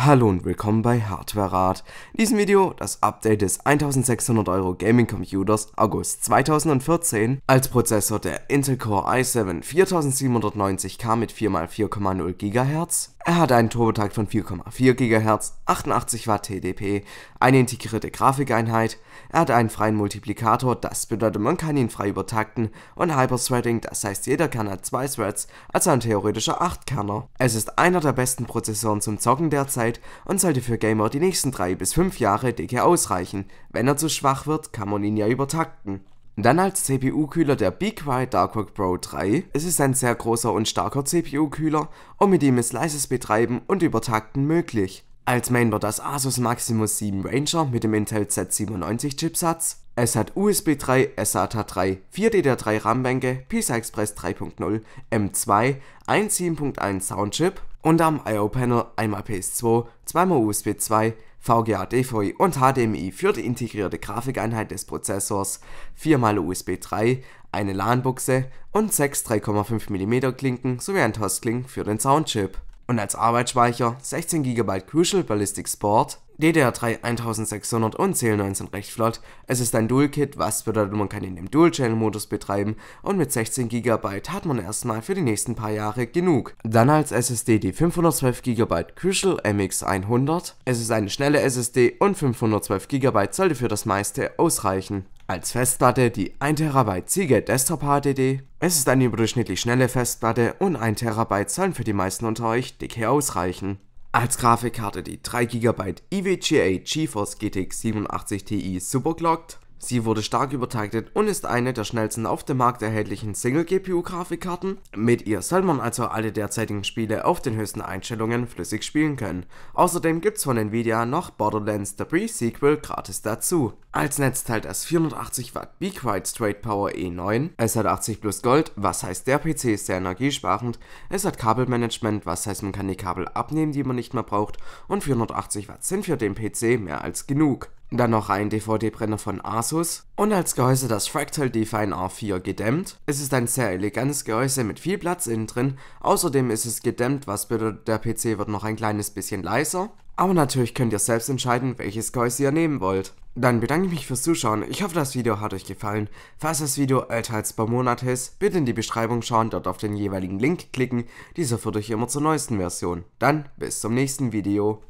Hallo und willkommen bei Hardware Rat. In diesem Video das Update des 1600 Euro Gaming Computers August 2014 als Prozessor der Intel Core i7 4790K mit 4x4,0 GHz, er hat einen Turbotakt von 4,4 GHz, 88 Watt TDP, eine integrierte Grafikeinheit, er hat einen freien Multiplikator, das bedeutet man kann ihn frei übertakten und Hyperthreading, das heißt jeder Kern hat zwei Threads, also ein theoretischer 8-Kerner. Es ist einer der besten Prozessoren zum Zocken derzeit und sollte für Gamer die nächsten 3 bis 5 Jahre dicke ausreichen. Wenn er zu schwach wird, kann man ihn ja übertakten. Dann als CPU-Kühler der BeQuiet Darkwork Pro 3. Es ist ein sehr großer und starker CPU-Kühler und mit ihm ist leises Betreiben und Übertakten möglich. Als Main war das Asus Maximus 7 Ranger mit dem Intel Z97 Chipsatz. Es hat USB 3, SATA 3, 4DDR3 RAM-Bänke, PISA Express 3.0, M2, ein 7.1 Soundchip und am I.O.-Panel einmal PS2, zweimal USB 2, VGA DVI und HDMI für die integrierte Grafikeinheit des Prozessors, 4x USB 3, eine LAN-Buchse und 6 3,5 mm Klinken sowie ein Tosklink für den Soundchip und als Arbeitsspeicher 16 GB Crucial Ballistic Sport, DDR3 1600 und CL19 recht flott. Es ist ein Dual-Kit, was bedeutet, man kann ihn im Dual-Channel-Modus betreiben und mit 16 GB hat man erstmal für die nächsten paar Jahre genug. Dann als SSD die 512 GB Crucial MX100. Es ist eine schnelle SSD und 512 GB sollte für das meiste ausreichen. Als Festplatte die 1 TB Seagate Desktop HDD. Es ist eine überdurchschnittlich schnelle Festplatte und 1 TB sollen für die meisten unter euch dicke ausreichen. Als Grafikkarte die 3 GB EVGA GeForce GTX 87 Ti Superclocked. Sie wurde stark übertaktet und ist eine der schnellsten auf dem Markt erhältlichen Single-GPU-Grafikkarten. Mit ihr soll man also alle derzeitigen Spiele auf den höchsten Einstellungen flüssig spielen können. Außerdem gibt's von Nvidia noch Borderlands The Pre-Sequel gratis dazu. Als Netz teilt es 480 Watt BeQuiet Straight Power E9. Es hat 80 plus Gold, was heißt der PC ist sehr energiesparend. Es hat Kabelmanagement, was heißt man kann die Kabel abnehmen, die man nicht mehr braucht. Und 480 Watt sind für den PC mehr als genug. Dann noch ein DVD-Brenner von Asus und als Gehäuse das Fractal Define R4 gedämmt. Es ist ein sehr elegantes Gehäuse mit viel Platz innen drin, außerdem ist es gedämmt, was bedeutet der PC wird noch ein kleines bisschen leiser. Aber natürlich könnt ihr selbst entscheiden, welches Gehäuse ihr nehmen wollt. Dann bedanke ich mich fürs Zuschauen, ich hoffe das Video hat euch gefallen. Falls das Video älter als paar Monate ist, bitte in die Beschreibung schauen, dort auf den jeweiligen Link klicken, dieser führt euch immer zur neuesten Version. Dann bis zum nächsten Video.